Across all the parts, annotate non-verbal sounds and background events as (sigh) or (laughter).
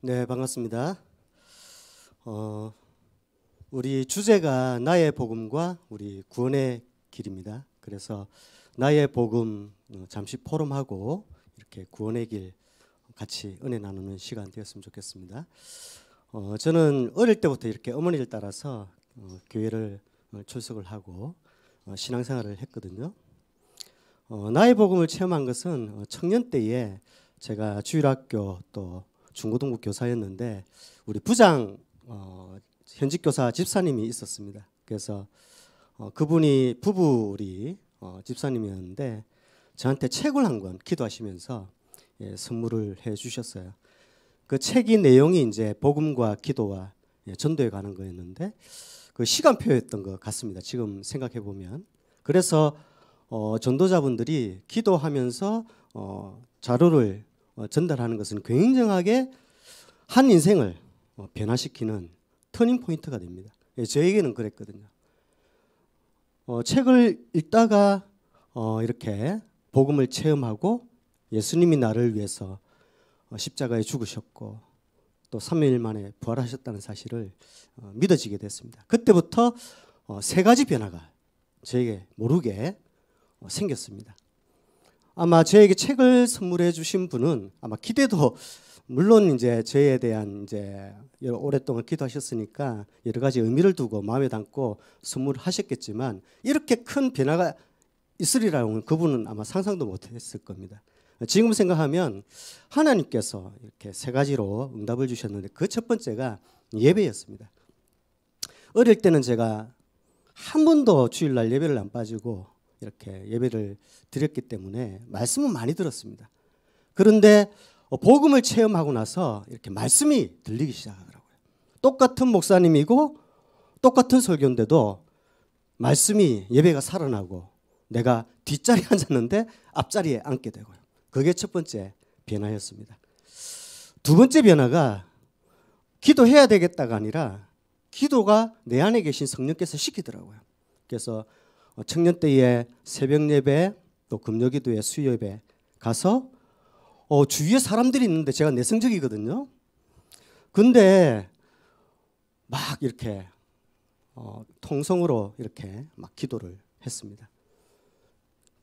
네, 반갑습니다. 어, 우리 주제가 나의 복음과 우리 구원의 길입니다. 그래서 나의 복음 어, 잠시 포럼하고 이렇게 구원의 길 같이 은혜 나누는 시간 되었으면 좋겠습니다. 어, 저는 어릴 때부터 이렇게 어머니를 따라서 어, 교회를 어, 출석을 하고 어, 신앙생활을 했거든요. 나의 복음을 체험한 것은 청년 때에 제가 주일학교 또 중고등부 교사였는데 우리 부장 어, 현직 교사 집사님이 있었습니다. 그래서 어, 그분이 부부리 어, 집사님이었는데 저한테 책을 한 권 기도하시면서 예, 선물을 해 주셨어요. 그 책이 내용이 이제 복음과 기도와 예, 전도에 관한 거였는데 그 시간표였던 것 같습니다. 지금 생각해 보면 그래서 어, 전도자분들이 기도하면서 어, 자료를 어, 전달하는 것은 굉장하게 한 인생을 어, 변화시키는 터닝 포인트가 됩니다. 예, 저에게는 그랬거든요. 어, 책을 읽다가 어, 이렇게 복음을 체험하고 예수님이 나를 위해서 어, 십자가에 죽으셨고 또 3일 만에 부활하셨다는 사실을 어, 믿어지게 됐습니다. 그때부터 세 가지 변화가 저에게 모르게 생겼습니다. 아마 저에게 책을 선물해 주신 분은 아마 기대도 물론 이제 저에 대한 이제 오랫동안 기도하셨으니까 여러 가지 의미를 두고 마음에 담고 선물하셨겠지만 이렇게 큰 변화가 있으리라고는 그분은 아마 상상도 못했을 겁니다. 지금 생각하면 하나님께서 이렇게 세 가지로 응답을 주셨는데 그 첫 번째가 예배였습니다. 어릴 때는 제가 한 번도 주일날 예배를 안 빠지고 이렇게 예배를 드렸기 때문에 말씀은 많이 들었습니다. 그런데 어, 복음을 체험하고 나서 이렇게 말씀이 들리기 시작하더라고요. 똑같은 목사님이고 똑같은 설교인데도 말씀이 예배가 살아나고 내가 뒷자리에 (laughs) 앉았는데 앞자리에 앉게 되고요. 그게 첫 번째 변화였습니다. 두 번째 변화가 기도해야 되겠다가 아니라 기도가 내 안에 계신 성령께서 시키더라고요. 그래서 어, 청년 때에 새벽 예배 또 금요 기도회 수요 예배 가서 어, 주위에 사람들이 있는데 제가 내성적이거든요. 근데 막 이렇게 어, 통성으로 이렇게 막 기도를 했습니다.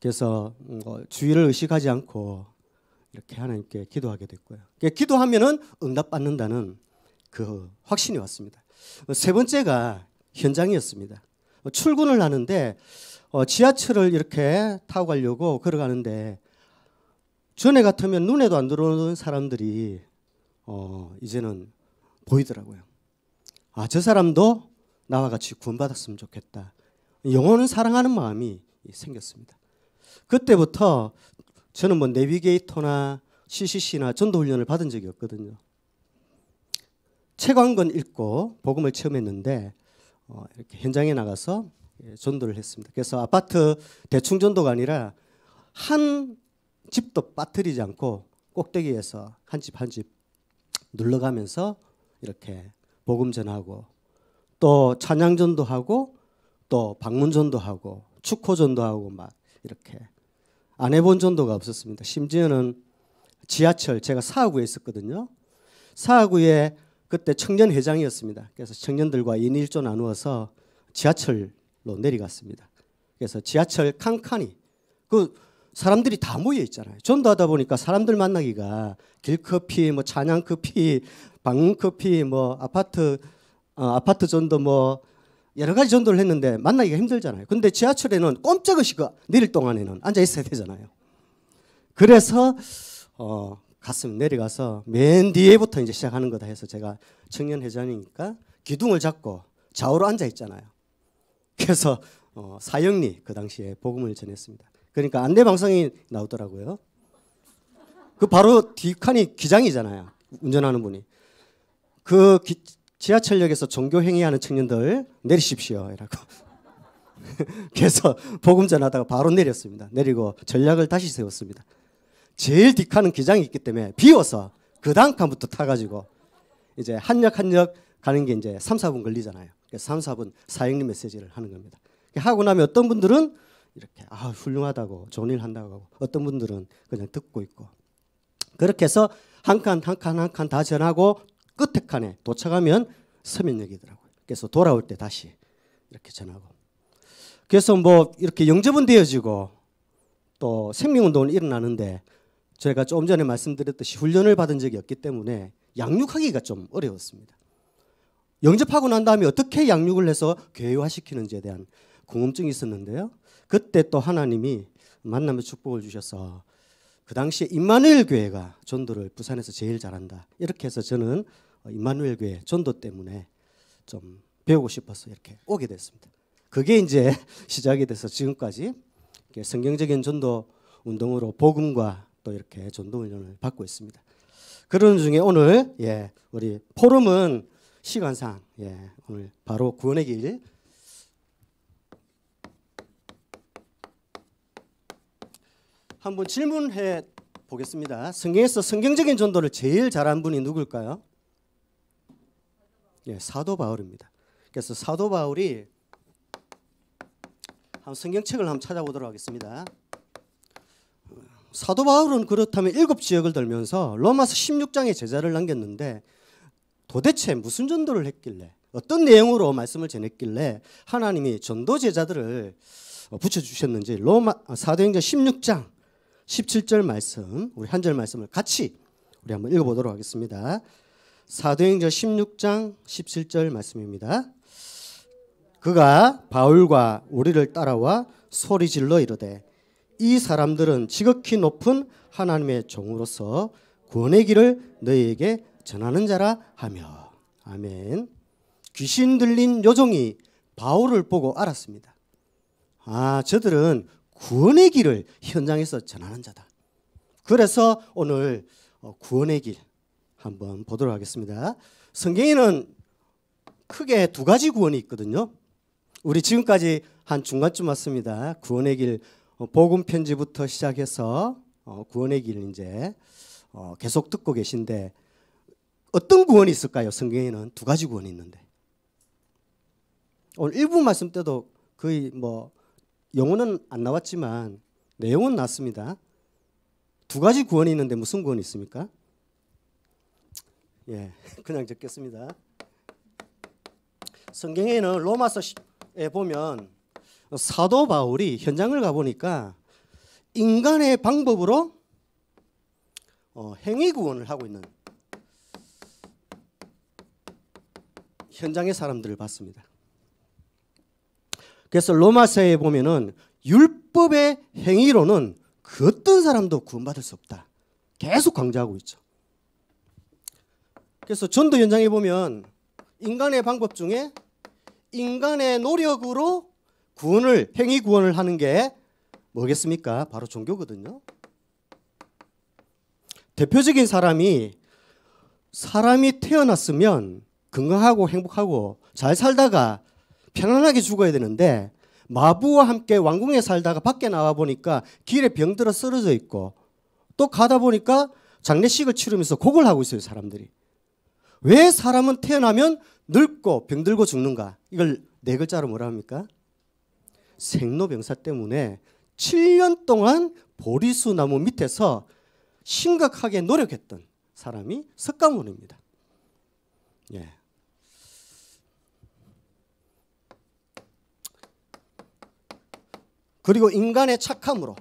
그래서 음, 어, 주위를 의식하지 않고 이렇게 하나님께 기도하게 됐고요. 그러니까 기도하면은 응답받는다는 그 확신이 왔습니다. 어, 세 번째가 현장이었습니다. 뭐 출근을 하는데 어, 지하철을 이렇게 타고 가려고 걸어가는데 전에 같으면 눈에도 안 들어오는 사람들이 어, 이제는 보이더라고요. 아, 저 사람도 나와 같이 구원받았으면 좋겠다. 영혼을 사랑하는 마음이 생겼습니다. 그때부터 저는 뭐 내비게이터나 CCC나 전도 훈련을 받은 적이 없거든요. 책 한 권 읽고 복음을 체험했는데 어, 이렇게 현장에 나가서 예, 전도를 했습니다. 그래서 아파트 대충 전도가 아니라 한 집도 빠뜨리지 않고 꼭대기에서 한 집 한 집 눌러가면서 이렇게 복음 전하고 또 찬양 전도하고 또 방문 전도하고 축호 전도하고 막 이렇게 안 해본 전도가 없었습니다. 심지어는 지하철 제가 사하구에 있었거든요. 사하구에 그때 청년 회장이었습니다. 그래서 청년들과 인일조 나누어서 지하철로 내려갔습니다. 그래서 지하철 칸칸이 그 사람들이 다 모여 있잖아요. 전도하다 보니까 사람들 만나기가 길커피, 뭐 찬양커피, 방커피뭐 아파트 어, 아파트 전도 뭐 여러 가지 전도를 했는데 만나기가 힘들잖아요. 근데 지하철에는 꼼짝없이 그 내릴 동안에는 앉아 있어야 되잖아요. 그래서 어, 갔으 내려가서 맨 뒤에부터 이제 시작하는 거다 해서 제가 청년회전이니까 기둥을 잡고 좌우로 앉아 있잖아요. 그래서 어, 사형리 그 당시에 복음을 전했습니다. 그러니까 안내 방송이 나오더라고요. 그 바로 뒷칸이 기장이잖아요. 운전하는 분이. 그 기, 지하철역에서 종교 행위하는 청년들 내리십시오. 이라고. (laughs) 그래서 복음 전하다가 바로 내렸습니다. 내리고 전략을 다시 세웠습니다. 제일 뒷칸은 기장이 있기 때문에 비워서 그 다음 칸부터 타가지고 이제 한 역 한 역 가는 게 이제 3, 4분 걸리잖아요. 3, 4분 사형리 메시지를 하는 겁니다. 그러니까 하고 나면 어떤 분들은 이렇게 아 훌륭하다고 좋은 일 한다고 하고 어떤 분들은 그냥 듣고 있고 그렇게 해서 한 칸 한 칸 한 칸 다 전하고 끝에 칸에 도착하면 서면역이더라고요. 그래서 돌아올 때 다시 이렇게 전하고 그래서 뭐 이렇게 영접은 되어지고 또 생명운동은 일어나는데 제가 조금 전에 말씀드렸듯이 훈련을 받은 적이 없기 때문에 양육하기가 좀 어려웠습니다. 영접하고 난 다음에 어떻게 양육을 해서 교화시키는지에 대한 궁금증이 있었는데요. 그때 또 하나님이 만남의 축복을 주셔서 그 당시에 임마누엘 교회가 전도를 부산에서 제일 잘한다. 이렇게 해서 저는 임마누엘 교회 전도 때문에 좀 배우고 싶어서 이렇게 오게 됐습니다. 그게 이제 (laughs) 시작이 돼서 지금까지 성경적인 전도 운동으로 복음과 또 이렇게 전도 훈련을 받고 있습니다. 그런 중에 오늘 예, 우리 포럼은 시간상 예, 오늘 바로 구원의 길 한번 질문해 보겠습니다. 성경에서 성경적인 전도를 제일 잘한 분이 누굴까요? 예, 사도 바울입니다. 그래서 사도 바울이 한 성경책을 한번 찾아보도록 하겠습니다. 사도 바울은 그렇다면 일곱 지역을 돌면서 로마서 16장의 제자를 남겼는데 도대체 무슨 전도를 했길래 어떤 내용으로 말씀을 전했길래 하나님이 전도 제자들을 붙여주셨는지 로마 사도행전 16장 17절 말씀 우리 한 절 말씀을 같이 우리 한번 읽어보도록 하겠습니다. 사도행전 16장 17절 말씀입니다. 그가 바울과 우리를 따라와 소리질러 이르되 이 사람들은 지극히 높은 하나님의 종으로서 구원의 길을 너희에게 전하는 자라 하며 아멘. 귀신 들린 요정이 바울을 보고 알았습니다. 아, 저들은 구원의 길을 현장에서 전하는 자다. 그래서 오늘 어, 구원의 길 한번 보도록 하겠습니다. 성경에는 크게 두 가지 구원이 있거든요. 우리 지금까지 한 중간쯤 왔습니다. 구원의 길 어, 복음 편지부터 시작해서 어, 구원의 길 이제 어, 계속 듣고 계신데 어떤 구원이 있을까요? 성경에는 두 가지 구원이 있는데 오늘 일부 말씀 때도 거의 뭐 영어는 안 나왔지만 내용은 났습니다. 두 가지 구원이 있는데 무슨 구원이 있습니까? 예, (laughs) 그냥 적겠습니다. 성경에는 로마서에 보면 사도 바울이 현장을 가보니까 인간의 방법으로 어, 행위 구원을 하고 있는 현장의 사람들을 봤습니다. 그래서 로마서에 보면은 율법의 행위로는 그 어떤 사람도 구원받을 수 없다. 계속 강조하고 있죠. 그래서 전도 현장에 보면 인간의 방법 중에 인간의 노력으로 구원을 행위 구원을 하는 게 뭐겠습니까? 바로 종교거든요. 대표적인 사람이 사람이 태어났으면 건강하고 행복하고 잘 살다가 편안하게 죽어야 되는데 마부와 함께 왕궁에 살다가 밖에 나와 보니까 길에 병들어 쓰러져 있고 또 가다 보니까 장례식을 치르면서 곡을 하고 있어요 사람들이 왜 사람은 태어나면 늙고 병들고 죽는가 이걸 네 글자로 뭐라 합니까 생로병사 때문에 7년 동안 보리수 나무 밑에서 심각하게 노력했던 사람이 석가모니입니다. 예. 그리고 인간의 착함으로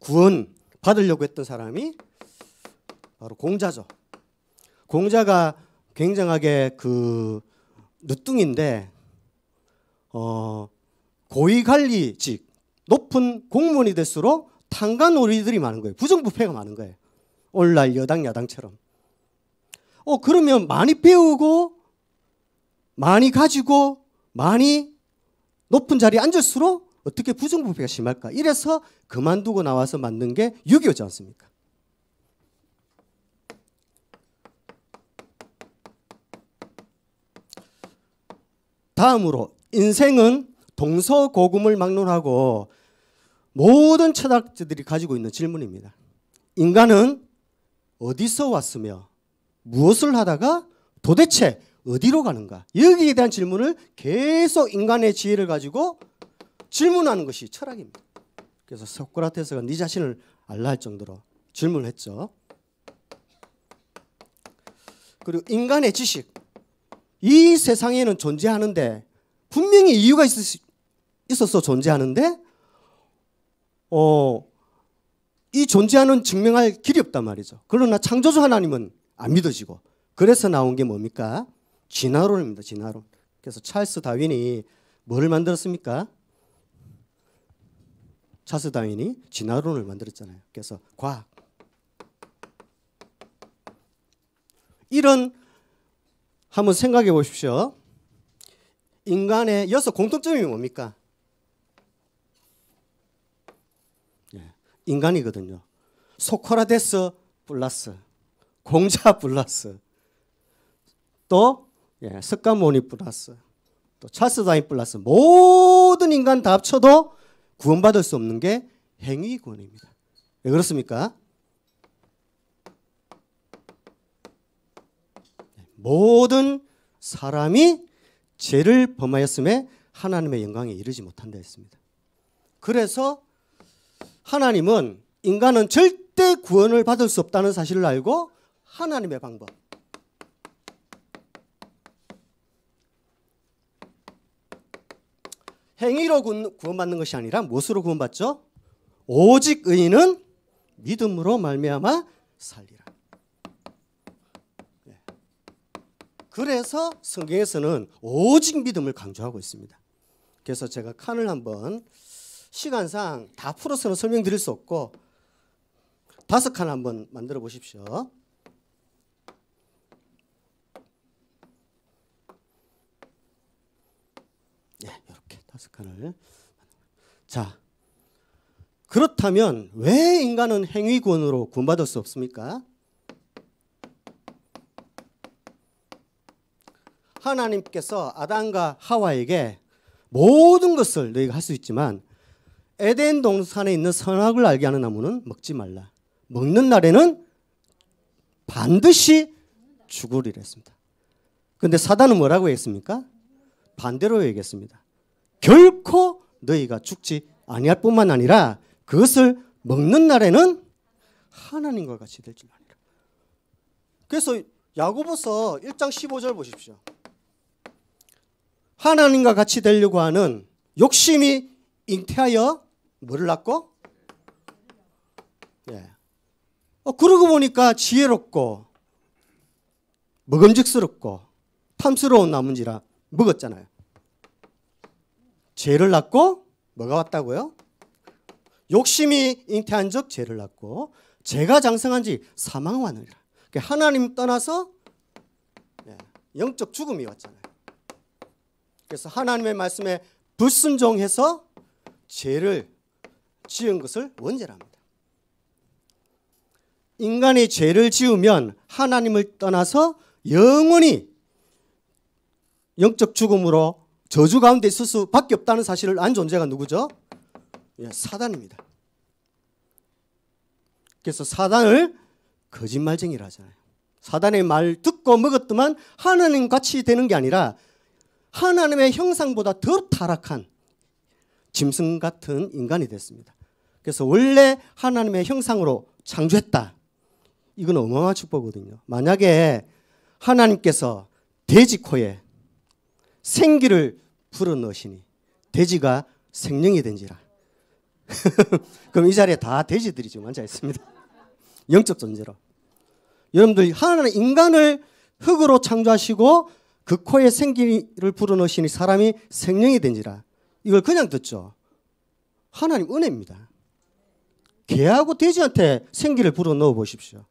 구원 받으려고 했던 사람이 바로 공자죠. 공자가 굉장하게 그 늦둥인데 어, 고위관리직 높은 공무원이 될수록 탕간오리들이 많은 거예요. 부정부패가 많은 거예요. 오늘날 여당 야당처럼. 어 그러면 많이 배우고 많이 가지고 많이 높은 자리에 앉을수록 어떻게 부정부패가 심할까? 이래서 그만두고 나와서 만든 게 6.25지 않습니까? 다음으로 인생은 동서고금을 막론하고 모든 철학자들이 가지고 있는 질문입니다. 인간은 어디서 왔으며 무엇을 하다가 도대체 어디로 가는가? 여기에 대한 질문을 계속 인간의 지혜를 가지고 질문하는 것이 철학입니다. 그래서 소크라테스가 네 자신을 알라 할 정도로 질문을 했죠. 그리고 인간의 지식 이 세상에는 존재하는데 분명히 이유가 있, 있어 존재하는데 어, 이 존재하는 증명할 길이 없단 말이죠. 그러나 창조주 하나님은 안 믿어지고 그래서 나온 게 뭡니까? 진화론입니다. 진화론. 그래서 찰스 다윈이 뭐를 만들었습니까? 찰스 다윈이 진화론을 만들었잖아요. 그래서 과학. 이런 한번 생각해 보십시오. 인간의 여섯 공통점이 뭡니까? 예, 인간이거든요. 소크라테스 플러스 공자 플러스 또 예, 석가모니 플러스 또 찰스 다윈 플러스 모든 인간 다 합쳐도 구원받을 수 없는 게 행위 구입니다왜 그렇습니까? 예, 모든 사람이 죄를 범하였음에 하나님의 영광에 이르지 못한다 했습니다. 그래서 하나님은 인간은 절대 구원을 받을 수 없다는 사실을 알고 하나님의 방법 행위로 구원받는 것이 아니라 무엇으로 구원받죠? 오직 의인은 믿음으로 말미암아 살리라. 그래서 성경에서는 오직 믿음을 강조하고 있습니다. 그래서 제가 칸을 한번 시간상 다 풀어서는 설명드릴 수 없고 다섯 칸 한번 만들어 보십시오. 네, 이렇게 다섯 칸을. 자, 그렇다면 왜 인간은 행위권으로 구원받을 수 없습니까? 하나님께서 아담과 하와에게 모든 것을 너희가 할 수 있지만 에덴 동산에 있는 선악을 알게 하는 나무는 먹지 말라. 먹는 날에는 반드시 죽으리라 했습니다. 근데 사단은 뭐라고 했습니까? 반대로 얘기했습니다. 결코 너희가 죽지 아니할 뿐만 아니라 그것을 먹는 날에는 하나님과 같이 될 줄 아니라. 그래서 야고보서 1장 15절 보십시오. 하나님과 같이 되려고 하는 욕심이 잉태하여 뭐를 낳고? 예. 어, 그러고 보니까 지혜롭고 먹음직스럽고 탐스러운 나뭇지라 먹었잖아요. 죄를 낳고 뭐가 왔다고요? 욕심이 잉태한 적 죄를 낳고 죄가 장성한 지 사망 왔느니라. 그러니까 하나님 떠나서 예, 영적 죽음이 왔잖아요. 그래서 하나님의 말씀에 불순종해서 죄를 지은 것을 원죄랍니다. 인간이 죄를 지으면 하나님을 떠나서 영원히 영적 죽음으로 저주 가운데 있을 수밖에 없다는 사실을 안 존재가 누구죠? 예, 사단입니다. 그래서 사단을 거짓말쟁이라 하잖아요. 사단의 말 듣고 먹었더만 하나님 같이 되는 게 아니라 하나님의 형상보다 더 타락한 짐승 같은 인간이 됐습니다. 그래서 원래 하나님의 형상으로 창조했다. 이건 어마어마한 축복이거든요. 만약에 하나님께서 돼지 코에 생기를 불어 넣으시니 돼지가 생명이 된지라. (laughs) 그럼 이 자리에 다 돼지들이 지금 앉아 있습니다. (laughs) 영적 존재로. 여러분들 하나님 인간을 흙으로 창조하시고 그 코에 생기를 불어넣으시니 사람이 생명이 된지라. 이걸 그냥 듣죠. 하나님 은혜입니다. 개하고 돼지한테 생기를 불어넣어 보십시오.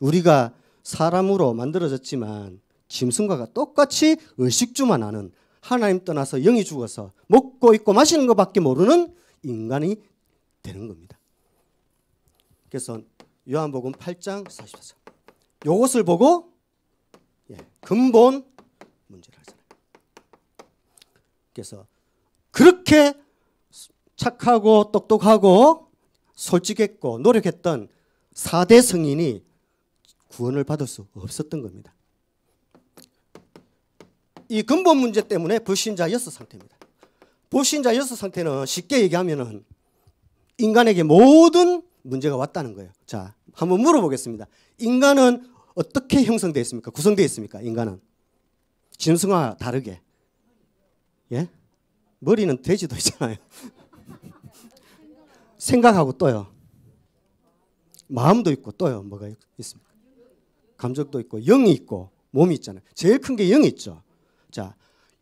우리가 사람으로 만들어졌지만 짐승과가 똑같이 의식주만 하는 하나님 떠나서 영이 죽어서 먹고 있고 마시는 것밖에 모르는 인간이 되는 겁니다. 그래서 요한복음 8장 44절. 요것을 보고 예, 근본 하나님께서 그렇게 착하고 똑똑하고 솔직했고 노력했던 4대 성인이 구원을 받을 수 없었던 겁니다. 이 근본 문제 때문에 불신자 여섯 상태입니다. 불신자 여섯 상태는 쉽게 얘기하면은 인간에게 모든 문제가 왔다는 거예요. 자, 한번 물어보겠습니다. 인간은 어떻게 형성되 있습니까? 구성되 있습니까? 인간은. 짐승과 다르게. 예? 머리는 돼지도 있잖아요. (laughs) 생각하고 떠요. 마음도 있고 떠요. 뭐가 있습니까? 감정도 있고 영이 있고 몸이 있잖아요. 제일 큰 게 영이 있죠. 자,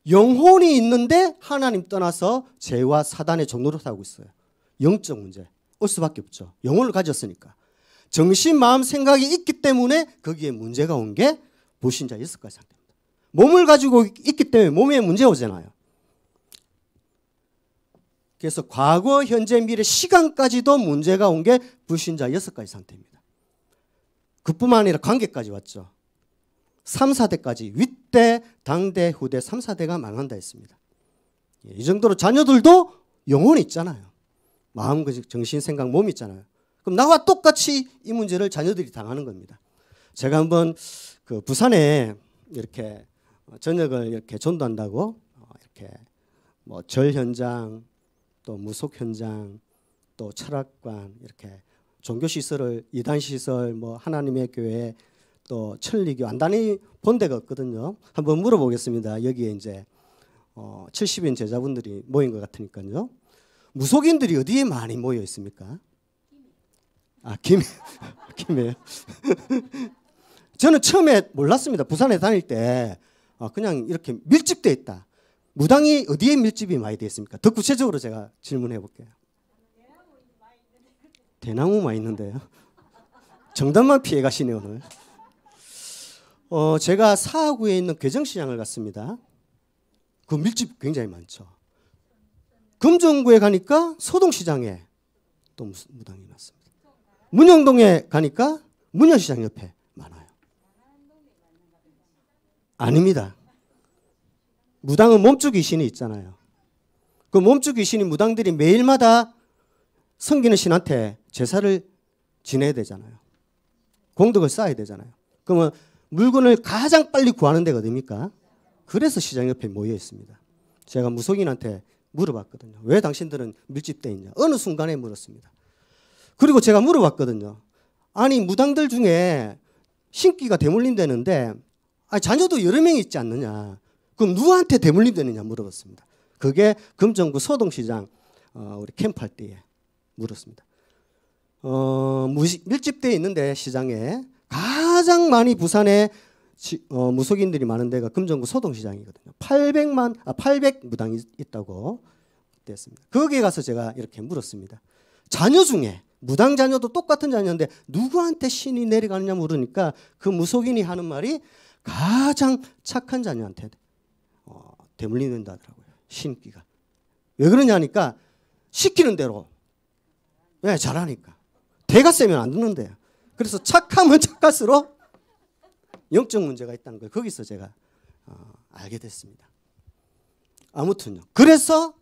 영혼이 있는데 하나님 떠나서 죄와 사단의 종로로살고 있어요. 영적 문제. 올 수밖에 없죠. 영혼을 가졌으니까. 정신, 마음, 생각이 있기 때문에 거기에 문제가 온 게 보신자 예수까지 상태입니다. 몸을 가지고 있기 때문에 몸에 문제 오잖아요. 그래서 과거, 현재, 미래 시간까지도 문제가 온 게 불신자 여섯 가지 상태입니다. 그뿐만 아니라 관계까지 왔죠. 3, 4대까지 윗대, 당대, 후대 3, 4대가 망한다 했습니다. 예, 이 정도로 자녀들도 영혼이 있잖아요. 마음, 그 정신, 생각, 몸이 있잖아요. 그럼 나와 똑같이 이 문제를 자녀들이 당하는 겁니다. 제가 한번 그 부산에 이렇게 저녁을 이렇게 전도한다고 어, 이렇게 뭐 절 현장 또 무속 현장, 또 철학관 이렇게 종교 시설을 이단 시설, 뭐 하나님의 교회, 또 천리교 안단이본 데가 없거든요. 한번 물어보겠습니다. 여기에 이제 어, 70인 제자분들이 모인 것 같으니까요. 무속인들이 어디에 많이 모여 있습니까? 아 김해, (laughs) 김해. (laughs) 저는 처음에 몰랐습니다. 부산에 다닐 때 어, 그냥 이렇게 밀집돼 있다. 무당이 어디에 밀집이 많이 되어 있습니까? 더 구체적으로 제가 질문해 볼게요. 대나무만 있는데요. (laughs) 정답만 피해 가시네요 오늘. 어, 제가 사하구에 있는 괴정시장을 갔습니다. 그 밀집 굉장히 많죠. 금정구에 가니까 소동시장에 또 무당이 많습니다. 문영동에 가니까 문현시장 옆에 많아요. 아닙니다. 무당은 몸주 귀신이 있잖아요. 그 몸주 귀신이 무당들이 매일마다 섬기는 신한테 제사를 지내야 되잖아요. 공덕을 쌓아야 되잖아요. 그러면 물건을 가장 빨리 구하는 데가 됩니까 그래서 시장 옆에 모여 있습니다. 제가 무속인한테 물어봤거든요. 왜 당신들은 밀집돼 있냐? 어느 순간에 물었습니다. 그리고 제가 물어봤거든요. 아니 무당들 중에 신기가 대물림되는데 아니, 자녀도 여러 명이 있지 않느냐? 그럼 누구한테 대물림되느냐 물어봤습니다. 그게 금정구 서동시장 어, 우리 캠프할 때에 물었습니다. 어, 밀집되 있는데 시장에 가장 많이 부산에 지, 어, 무속인들이 많은 데가 금정구 서동시장이거든요. 800만 아 800무당이 있다고 됐습니다. 거기에 가서 제가 이렇게 물었습니다. 자녀 중에 무당 자녀도 똑같은 자녀인데 누구한테 신이 내려가느냐 물으니까 그 무속인이 하는 말이 가장 착한 자녀한테 되물리는다 하더라고요. 신기가. 왜 그러냐니까 시키는 대로. 왜 네, 잘하니까. 대가 세면 안 듣는데. 그래서 착하면 (laughs) 착할수록 영적 문제가 있다는 걸 거기서 제가 어, 알게 됐습니다. 아무튼요. 그래서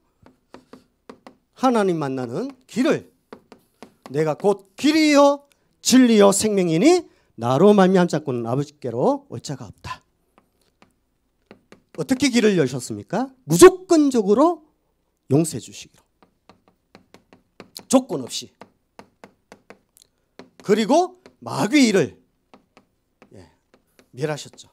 하나님 만나는 길을 내가 곧 길이요 진리요 생명이니 나로 말미암자꾸 아버지께로 올 자가 없다. 어떻게 길을 여셨습니까? 무조건적으로 용서해 주시기로. 조건 없이. 그리고 마귀를 예, 멸하셨죠.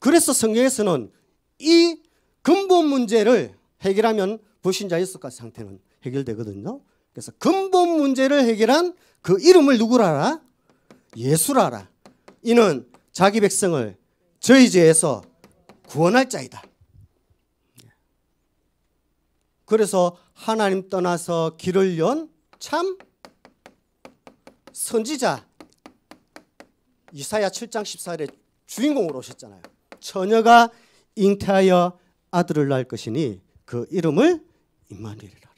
그래서 성경에서는 이 근본 문제를 해결하면 불신자 의 습관 상태는 해결되거든요. 그래서 근본 문제를 해결한 그 이름을 누구라라? 예수라라. 이는 자기 백성을 저희 죄에서 구원할 자이다. 그래서 하나님 떠나서 길을 연 참 선지자 이사야 7장 1 4절에 주인공으로 오셨잖아요. 처녀가 잉태하여 아들을 낳을 것이니 그 이름을 임마누엘이라.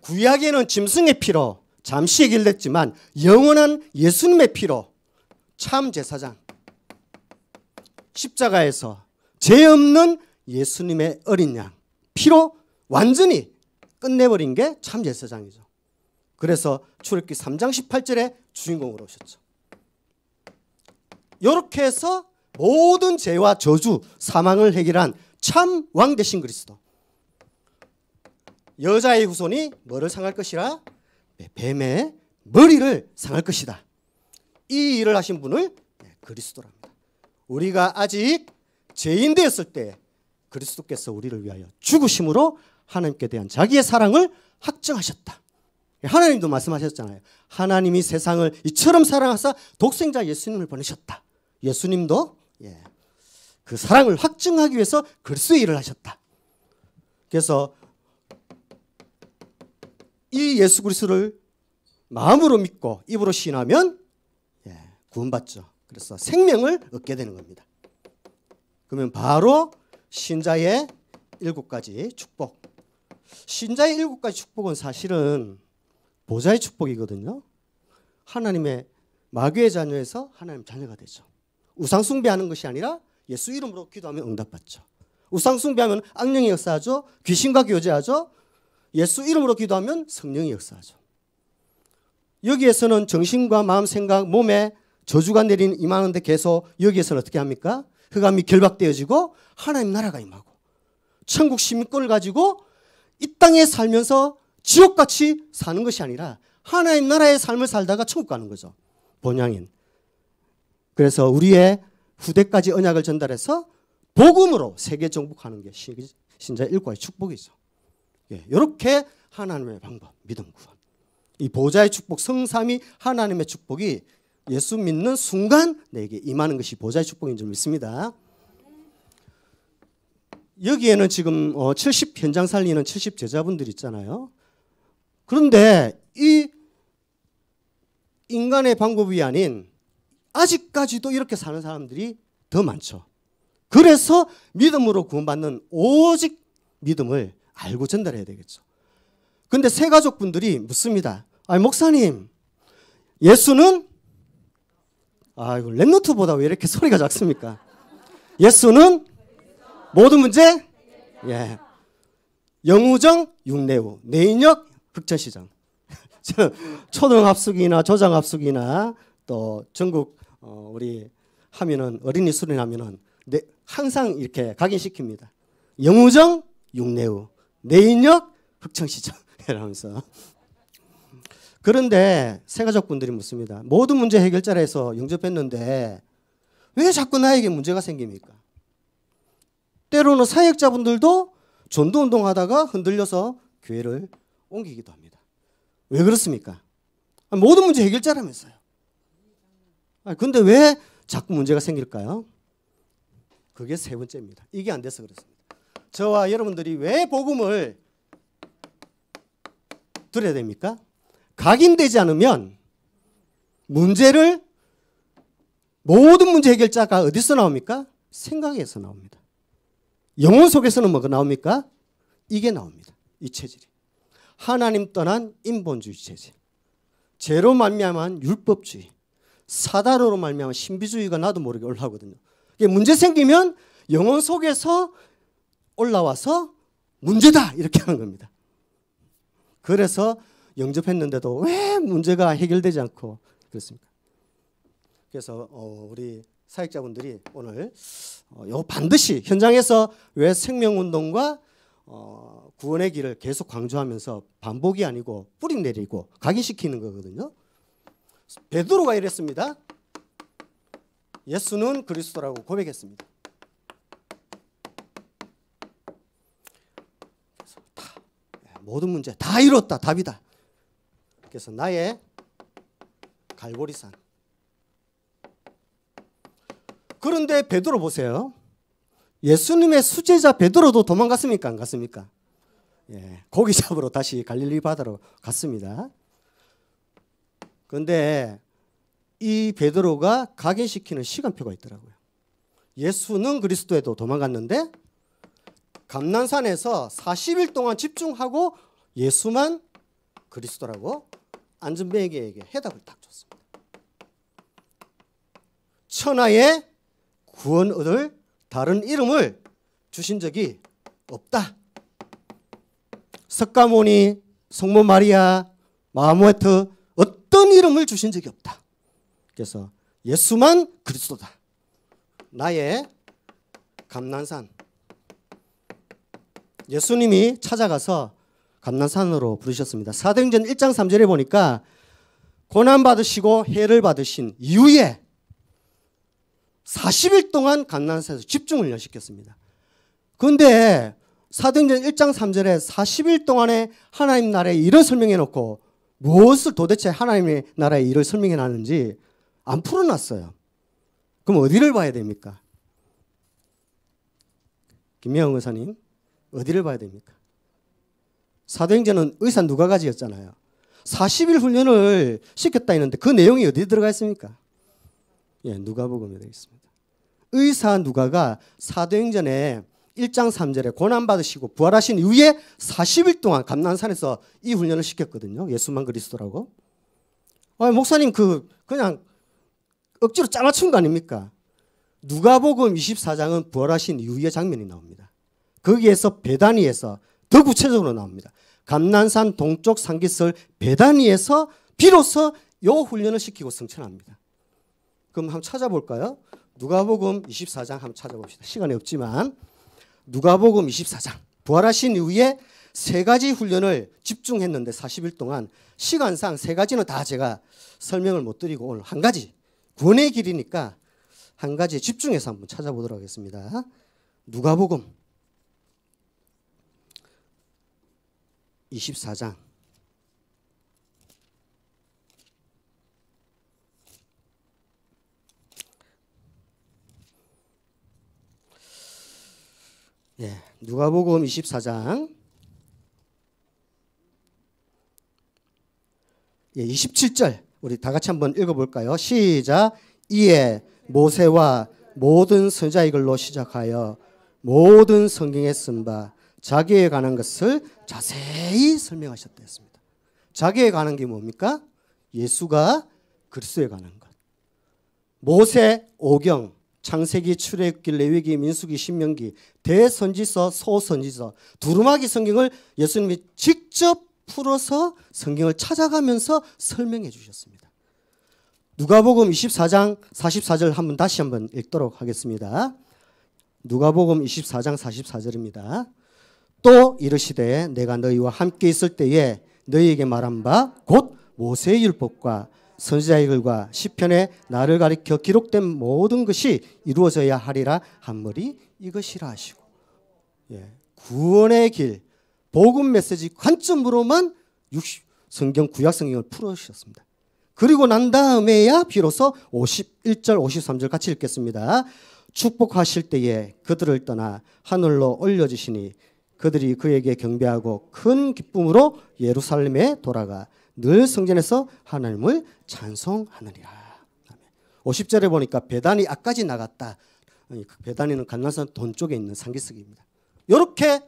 구약에는 짐승의 피로 잠시 길렀지만 영원한 예수님의 피로 참 제사장 십자가에서 죄 없는 예수님의 어린 양 피로 완전히 끝내버린 게 참 제사장이죠. 그래서 출애굽기 3장 18절에 주인공으로 오셨죠. 이렇게 해서 모든 죄와 저주, 사망을 해결한 참 왕 대신 그리스도. 여자의 후손이 뭐를 상할 것이라? 뱀의 머리를 상할 것이다. 이 일을 하신 분을 네, 그리스도랍니다. 우리가 아직 죄인 되었을 때 그리스도께서 우리를 위하여 죽으심으로 하나님께 대한 자기의 사랑을 확증하셨다. 예, 하나님도 말씀하셨잖아요. 하나님이 세상을 이처럼 사랑하사 독생자 예수님을 보내셨다. 예수님도 예, 그 사랑을 확증하기 위해서 글쓰 일을 하셨다. 그래서 이 예수 그리스도를 마음으로 믿고 입으로 신하면 구원받죠. 그래서 생명을 얻게 되는 겁니다. 그러면 바로 신자의 일곱 가지 축복. 신자의 일곱 가지 축복은 사실은 보좌의 축복이거든요. 하나님의 마귀의 자녀에서 하나님 자녀가 되죠. 우상 숭배하는 것이 아니라 예수 이름으로 기도하면 응답받죠. 우상 숭배하면 악령이 역사하죠. 귀신과 교제하죠. 예수 이름으로 기도하면 성령이 역사하죠. 여기에서는 정신과 마음, 생각, 몸에 저주가 내린 임하는데 계속 여기에서는 어떻게 합니까? 흑암이 결박되어지고 하나님 나라가 임하고 천국 시민권을 가지고 이 땅에 살면서 지옥같이 사는 것이 아니라 하나님 나라의 삶을 살다가 천국 가는 거죠. 본향인. 그래서 우리의 후대까지 언약을 전달해서 복음으로 세계 정복하는 게 신자 일과의 축복이죠. 예, 이렇게 하나님의 방법, 믿음 구원. 이 보좌의 축복, 성삼이 하나님의 축복이 예수 믿는 순간 내게 임하는 것이 보좌의 축복인 줄 믿습니다. 여기에는 지금 70 어, 현장 살리는 70 제자분들 있잖아요. 그런데 이 인간의 방법이 아닌 아직까지도 이렇게 사는 사람들이 더 많죠. 그래서 믿음으로 구원받는 오직 믿음을 알고 전달해야 되겠죠. 근데 새 가족분들이 묻습니다. 아, 목사님, 예수는 아, 이거 랩노트보다 왜 이렇게 소리가 작습니까? 예수는 모든 문제? 예. 영우정, 육내우, 내인역, 흑천시장. (laughs) 초등합숙이나 조장합숙이나 또 전국 어, 우리 하면은 어린이 수련 하면은 네, 항상 이렇게 각인시킵니다. 영우정, 육내우, 내인역, 흑천시장 (laughs) 이러면서 그런데 세가족분들이 묻습니다. 모든 문제 해결자라서 영접했는데 왜 자꾸 나에게 문제가 생깁니까? 때로는 사역자분들도 전도 운동하다가 흔들려서 교회를 옮기기도 합니다. 왜 그렇습니까? 모든 문제 해결자라면서요. 근데 왜 자꾸 문제가 생길까요? 그게 세 번째입니다. 이게 안 돼서 그렇습니다. 저와 여러분들이 왜 복음을 들어야 됩니까? 각인되지 않으면 문제를 모든 문제 해결자가 어디서 나옵니까? 생각에서 나옵니다. 영혼 속에서는 뭐가 나옵니까? 이게 나옵니다. 이 체질이. 하나님 떠난 인본주의 체질. 죄로 말미암한 율법주의. 사다로로 말미암한 신비주의가 나도 모르게 올라오거든요. 이게 문제 생기면 영혼 속에서 올라와서 문제다 이렇게 하는 겁니다. 그래서 영접했는데도 왜 문제가 해결되지 않고 그렇습니까? 그래서 어, 우리 사역자분들이 오늘 어, 요 반드시 현장에서 왜 생명운동과 어, 구원의 길을 계속 강조하면서 반복이 아니고 뿌리 내리고 각인시키는 거거든요. 베드로가 이랬습니다. 예수는 그리스도라고 고백했습니다. 예, 모든 문제 다 이뤘다 답이다 그래서 나의 갈고리산 그런데 베드로 보세요. 예수님의 수제자 베드로도 도망갔습니까? 안 갔습니까? 예, 고기 잡으러 다시 갈릴리 바다로 갔습니다. 그런데 이 베드로가 각인시키는 시간표가 있더라고요. 예수는 그리스도에도 도망갔는데 감난산에서 40일 동안 집중하고 예수만 그리스도라고 안준뱅에게 해답을 딱 줬습니다. 천하의 구원 얻을 다른 이름을 주신 적이 없다. 석가모니, 성모 마리아, 마모에트 어떤 이름을 주신 적이 없다. 그래서 예수만 그리스도다. 나의 감난산. 예수님이 찾아가서 감난산으로 부르셨습니다. 사도행전 1장 3절에 보니까 고난 받으시고 해를 받으신 이후에 40일 동안 감난산에서 집중을 연시켰습니다. 그런데 사도행전 1장 3절에 40일 동안에 하나님 나라의 일을 설명해 놓고 무엇을 도대체 하나님의 나라의 일을 설명해 놨는지 안 풀어놨어요. 그럼 어디를 봐야 됩니까? 김영 의사님, 어디를 봐야 됩니까? 사도행전은 의사 누가 가지였잖아요. 40일 훈련을 시켰다 했는데 그 내용이 어디 에 들어가 있습니까? 예, 누가복음에 되어 있습니다. 의사 누가가 사도행전에 1장 3절에 고난 받으시고 부활하신 이후에 40일 동안 감난산에서 이 훈련을 시켰거든요. 예수만 그리스도라고. 아, 목사님 그 그냥 억지로 짜맞춘 거 아닙니까? 누가복음 24장은 부활하신 이후의 장면이 나옵니다. 거기에서 배단위에서 더 구체적으로 나옵니다. 감난산 동쪽 상기설 배단위에서 비로소 요 훈련을 시키고 승천합니다. 그럼 한번 찾아볼까요? 누가복음 24장 한번 찾아봅시다. 시간이 없지만 누가복음 24장 부활하신 이후에 세 가지 훈련을 집중했는데 40일 동안 시간상 세 가지는 다 제가 설명을 못 드리고 오늘 한 가지 구원의 길이니까 한가지 집중해서 한번 찾아보도록 하겠습니다. 누가복음 24장 예, 누가복음 24장 예, 27절 우리 다 같이 한번 읽어볼까요? 시작 이에 모세와 모든 선자이글로 시작하여 모든 성경에 쓴바 자기에 관한 것을 자세히 설명하셨다 했습니다. 자기에 관한 게 뭡니까? 예수가 그리스도에 관한 것. 모세, 오경, 창세기, 출애굽기, 레위기, 민수기, 신명기, 대선지서, 소선지서, 두루마기 성경을 예수님이 직접 풀어서 성경을 찾아가면서 설명해 주셨습니다. 누가복음 24장 44절 한번 다시 한번 읽도록 하겠습니다. 누가복음 24장 44절입니다. 또 이르시되 내가 너희와 함께 있을 때에 너희에게 말한 바 곧 모세의 율법과 선지자의 글과 시편에 나를 가리켜 기록된 모든 것이 이루어져야 하리라 한물리 이것이라 하시고 예. 구원의 길 복음 메시지 관점으로만 60, 성경 구약 성경을 풀어주셨습니다. 그리고 난 다음에야 비로소 51절 53절 같이 읽겠습니다. 축복하실 때에 그들을 떠나 하늘로 올려주시니 그들이 그에게 경배하고 큰 기쁨으로 예루살렘에 돌아가 늘 성전에서 하나님을 찬송하느니라. 50절에 보니까 배단이 앞까지 나갔다. 배단이는 간나산 돈 쪽에 있는 상기석입니다. 이렇게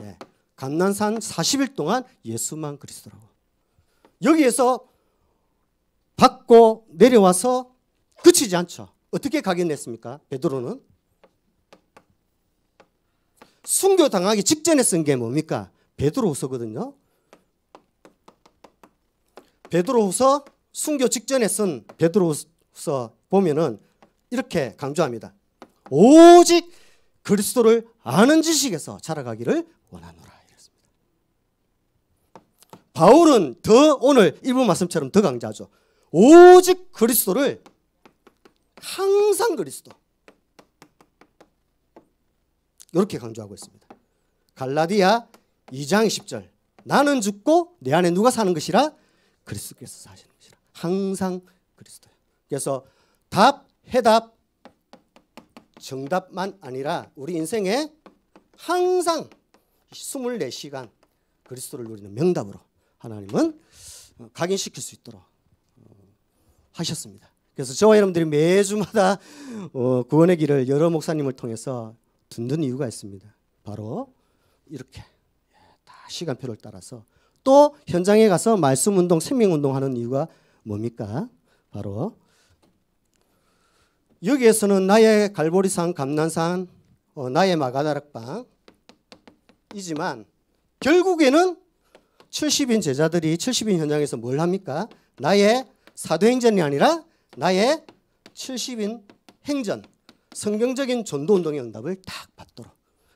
예, 감난산 40일 동안 예수만 그리스도라고. 여기에서 받고 내려와서 그치지 않죠. 어떻게 가인냈습니까 베드로는 순교 당하기 직전에 쓴 게 뭡니까? 베드로후서거든요. 베드로후서 순교 직전에 쓴 베드로후서 보면은 이렇게 강조합니다. 오직 그리스도를 아는 지식에서 자라가기를 원하노라. 이랬습니다. 바울은 더 오늘 일부 말씀처럼 더 강조하죠. 오직 그리스도를 항상 그리스도. 이렇게 강조하고 있습니다. 갈라디아 2장 10절. 나는 죽고 내 안에 누가 사는 것이라 그리스도께서 사시는 것이라. 항상 그리스도 그래서 답, 해답, 정답만 아니라 우리 인생에 항상 24시간 그리스도를 누리는 명답으로 하나님은 어, 각인시킬 수 있도록 어, 하셨습니다. 그래서 저와 여러분들이 매주마다 어, 구원의 길을 여러 목사님을 통해서 듣는 이유가 있습니다. 바로 이렇게 예, 다 시간표를 따라서 또 현장에 가서 말씀 운동, 생명 운동 하는 이유가 뭡니까? 바로 여기에서는 나의 갈보리산, 감난산, 어, 나의 마가다락방이지만 결국에는 70인 제자들이 70인 현장에서 뭘 합니까? 나의 사도행전이 아니라 나의 70인 행전 성경적인 전도 운동의 응답을 딱 받도록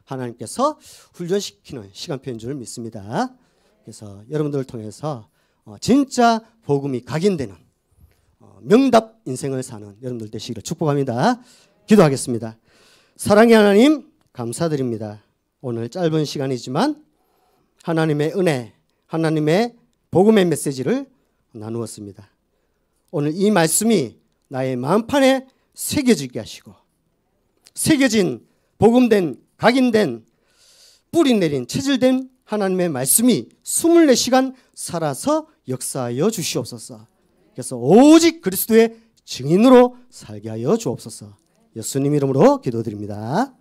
하나님께서 훈련시키는 시간표인 줄 믿습니다. 그래서 여러분들을 통해서 어, 진짜 복음이 각인되는 어, 명답 인생을 사는 여러분들 되시기를 축복합니다. 기도하겠습니다. 사랑의 하나님 감사드립니다. 오늘 짧은 시간이지만 하나님의 은혜, 하나님의 복음의 메시지를 나누었습니다. 오늘 이 말씀이 나의 마음판에 새겨지게 하시고 새겨진 복음된 각인된 뿌리 내린 체질된 하나님의 말씀이 24시간 살아서 역사하여 주시옵소서. 그래서 오직 그리스도의 증인으로 살게 하여 주옵소서. 예수님 이름으로 기도드립니다.